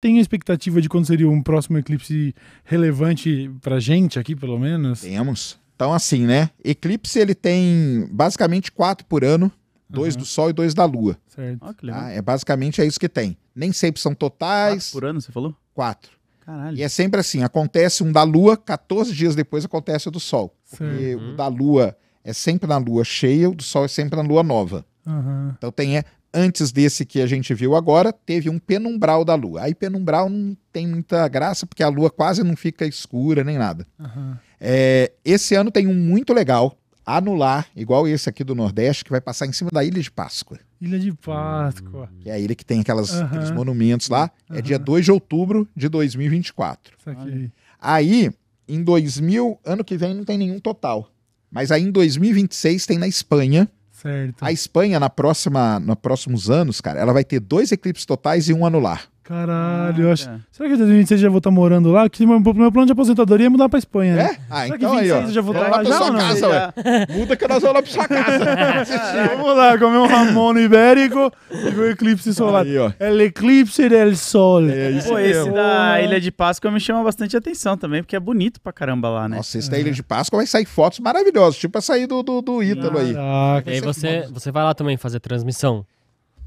Tem a expectativa de quando seria um próximo eclipse relevante para gente aqui, pelo menos? Temos. Então, assim, né? Eclipse ele tem basicamente quatro por ano: dois uhum. do Sol e dois da Lua. Certo. Ah, É basicamente é isso que tem. Nem sempre são totais. Quatro por ano, você falou? Quatro. Caralho. E é sempre assim: acontece um da Lua, 14 dias depois acontece o do Sol. Porque uhum. o da Lua é sempre na Lua cheia, o do Sol é sempre na Lua nova. Uhum. Então tem. É, antes desse que a gente viu agora, teve um penumbral da Lua. Aí penumbral não tem muita graça, porque a Lua quase não fica escura nem nada. Uhum. É, esse ano tem um muito legal, anular, igual esse aqui do Nordeste, que vai passar em cima da Ilha de Páscoa. Ilha de Páscoa. Hum, que é a ilha que tem aquelas, uhum. aqueles monumentos lá. Uhum. É dia 2 de outubro de 2024. Saquei. Aí, em 2000, ano que vem não tem nenhum total. Mas aí em 2026 tem na Espanha Certo. A Espanha, na próxima, nos próximos anos, cara, ela vai ter dois eclipses totais e um anular. Caralho, eu acho. Será que em 2026 já vou estar morando lá? Que meu, meu plano de aposentadoria é mudar pra Espanha. Né? É? Né? Ah, Será então aí, ó. já vou estar lá, lá pra já sua não? casa, ué. Muda que nós vamos lá pra sua casa. Vamos lá, comer um Ramon ibérico e ver o eclipse solar. Aí, ó. El eclipse del sol. É isso Pô, esse da Ilha de Páscoa me chama bastante atenção também, porque é bonito pra caramba lá, né? Nossa, esse da é. Ilha de Páscoa vai sair fotos maravilhosas, tipo a sair do, do, do Ítalo aí. Caraca. E aí você, você vai lá também fazer transmissão?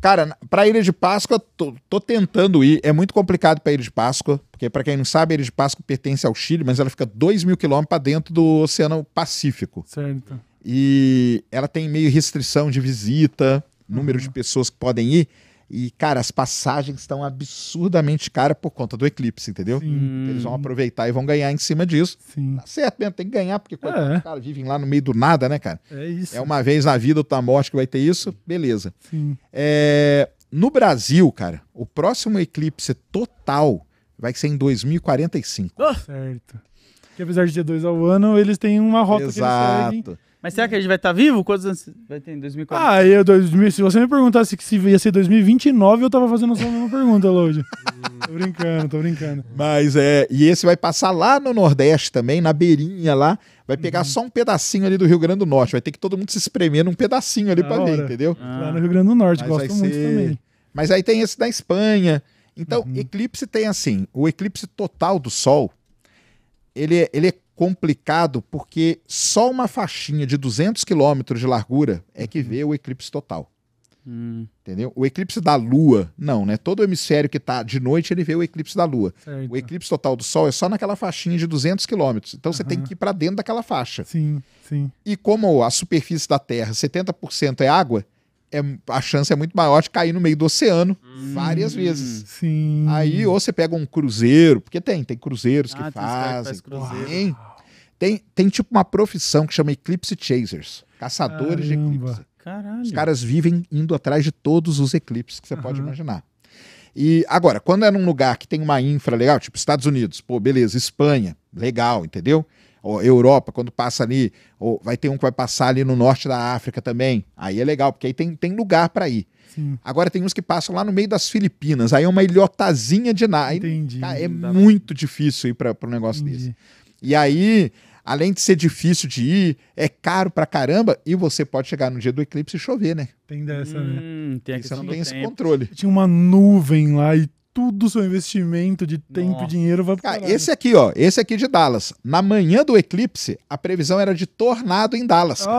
Cara, pra Ilha de Páscoa, tô, tô tentando ir. É muito complicado pra Ilha de Páscoa, porque para quem não sabe, a Ilha de Páscoa pertence ao Chile, mas ela fica 2 mil quilômetros pra dentro do Oceano Pacífico. Certo. E ela tem meio restrição de visita, número uhum. de pessoas que podem ir. E, cara, as passagens estão absurdamente caras por conta do eclipse, entendeu? Sim. Eles vão aproveitar e vão ganhar em cima disso. Sim. Tá certo mesmo, tem que ganhar, porque quando é. os caras vivem lá no meio do nada, né, cara? É isso. É uma vez na vida ou tá morte que vai ter isso, beleza. Sim. É, no Brasil, cara, o próximo eclipse total vai ser em 2045. Oh. Certo. Que apesar de ter dois ao ano, eles têm uma rota Exato. que eles seguem. Mas será que a gente vai estar tá vivo? Quantos anos vai ter em 2040? Ah, eu, 2000, se você me perguntasse se ia ser 2029, eu tava fazendo só mesma pergunta, Lodi. tô brincando, tô brincando. Mas é, e esse vai passar lá no Nordeste também, na beirinha lá. Vai pegar uhum. só um pedacinho ali do Rio Grande do Norte. Vai ter que todo mundo se espremer num pedacinho ali para ver, entendeu? Ah. Lá no Rio Grande do Norte, Mas gosto muito ser... também. Mas aí tem esse da Espanha. Então, uhum. eclipse tem assim, o eclipse total do Sol, ele, é, ele é complicado porque só uma faixinha de 200 quilômetros de largura é que uhum. vê o eclipse total. Hum. Entendeu? O eclipse da Lua, não, né? Todo o hemisfério que está de noite, ele vê o eclipse da Lua. Certo. O eclipse total do Sol é só naquela faixinha de 200 quilômetros. Então uhum. você tem que ir para dentro daquela faixa. Sim, sim. E como a superfície da Terra, 70% é água, é, a chance é muito maior de cair no meio do oceano hum, várias vezes. Sim. Aí, ou você pega um cruzeiro, porque tem, tem cruzeiros ah, que fazem. Que faz cruzeiro. Tem, tem, tem tipo uma profissão que chama Eclipse Chasers caçadores Caramba. de eclipse. Caralho. Os caras vivem indo atrás de todos os eclipses que você uhum. pode imaginar. E agora, quando é num lugar que tem uma infra legal, tipo Estados Unidos, pô, beleza, Espanha, legal, entendeu? ou Europa, quando passa ali, ou vai ter um que vai passar ali no norte da África também. Aí é legal, porque aí tem, tem lugar para ir. Sim. Agora tem uns que passam lá no meio das Filipinas, aí é uma ilhotazinha de nada. Entendi. Cara, tá, é muito difícil ir para um negócio Entendi. desse. E aí, além de ser difícil de ir, é caro para caramba e você pode chegar no dia do eclipse e chover, né? Tem dessa, né? hum, né? Tem você não tem esse controle. Tinha uma nuvem lá e tudo o seu investimento de tempo Nossa. e dinheiro vai Cara, esse aqui, ó, esse aqui de Dallas. Na manhã do eclipse, a previsão era de tornado em Dallas. Oh.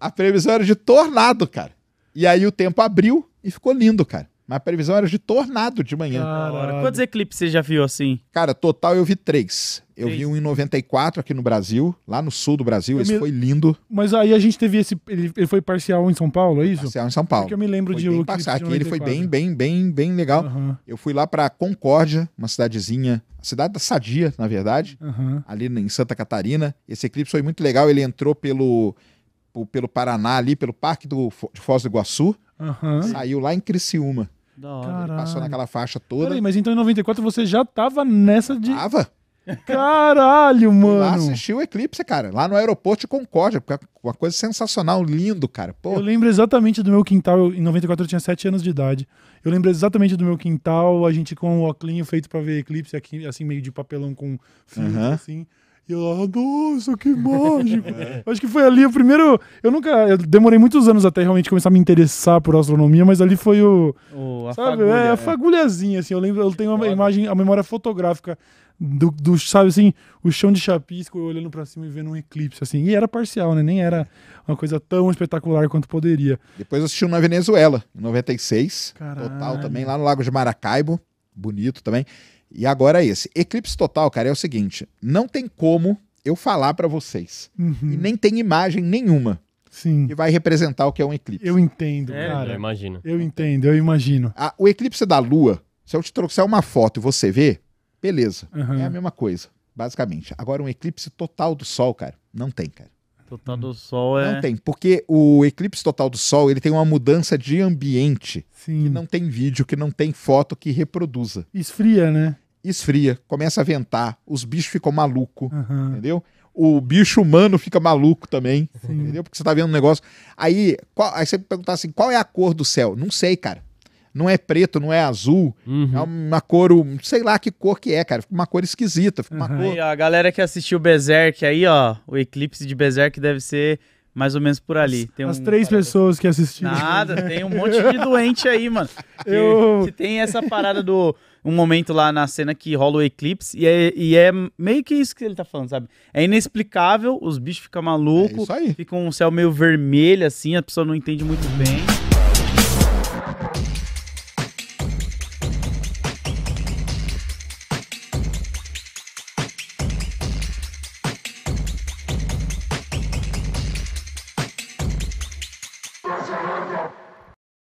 A previsão era de tornado, cara. E aí o tempo abriu e ficou lindo, cara. Mas a previsão era de tornado de manhã. Caralho. Quantos eclipses você já viu assim? Cara, total eu vi três. Eu três. vi um em 94 aqui no Brasil, lá no sul do Brasil, eu esse me... foi lindo. Mas aí a gente teve esse. Ele, ele, foi parcial em São Paulo, é isso? Parcial em São Paulo. Porque eu me lembro foi de um. Passar aqui, ele foi bem, bem, bem, bem legal. Uhum. Eu fui lá para Concórdia, uma cidadezinha, a cidade da Sadia, na verdade, uhum. ali em Santa Catarina. Esse eclipse foi muito legal, ele entrou pelo, pelo Paraná ali, pelo Parque do, de Foz do Iguaçu. Uhum. Saiu lá em Criciúma. Caralho. Passou naquela faixa toda. Peraí, mas então em 94 você já tava nessa de. Tava? Caralho, mano. Lá assistiu o Eclipse, cara. Lá no aeroporto de Concórdia. É uma coisa sensacional, lindo, cara. Pô. Eu lembro exatamente do meu quintal. em 94 eu tinha 7 anos de idade. Eu lembro exatamente do meu quintal, a gente com o um óculos feito para ver Eclipse, aqui, assim, meio de papelão com filme, uhum. assim. E eu, ah, nossa, que mágico. É. Acho que foi ali o primeiro. Eu nunca. Eu demorei muitos anos até realmente começar a me interessar por astronomia, mas ali foi o. o a sabe? Fagulha, é, a é. fagulhazinha, assim. Eu lembro, eu tenho uma imagem, a memória fotográfica do, do, sabe assim, o chão de chapisco, olhando para cima e vendo um eclipse, assim. E era parcial, né? Nem era uma coisa tão espetacular quanto poderia. Depois assistiu na Venezuela, em 96. Caralho. Total também, lá no Lago de Maracaibo. Bonito também. E agora é esse. Eclipse total, cara, é o seguinte: não tem como eu falar para vocês. Uhum. E nem tem imagem nenhuma. Sim. vai representar o que é um eclipse. Eu entendo, é, cara. Eu imagino. Eu entendo, eu imagino. A, o eclipse da Lua, se eu te trouxer uma foto e você ver, beleza. Uhum. É a mesma coisa, basicamente. Agora, um eclipse total do Sol, cara, não tem, cara. Total do Sol é. Não tem, porque o eclipse total do Sol ele tem uma mudança de ambiente Sim. que não tem vídeo, que não tem foto que reproduza. Esfria, né? esfria, começa a ventar, os bichos ficam malucos, uhum. entendeu? O bicho humano fica maluco também, Sim. entendeu? Porque você tá vendo um negócio. Aí, qual, aí você perguntar assim: qual é a cor do céu? Não sei, cara. Não é preto, não é azul. Uhum. É uma cor, sei lá que cor que é, cara. Fica uma cor esquisita. Fica uma uhum. cor... Aí, ó, a galera que assistiu o Berserk aí, ó, o eclipse de Berserk deve ser mais ou menos por ali. tem as um... três pessoas que assistiram. Nada, tem um monte de doente aí, mano. Eu... que tem essa parada do. Um momento lá na cena que rola o eclipse. E é, e é meio que isso que ele tá falando, sabe? É inexplicável, os bichos ficam malucos. É fica um céu meio vermelho, assim, a pessoa não entende muito bem.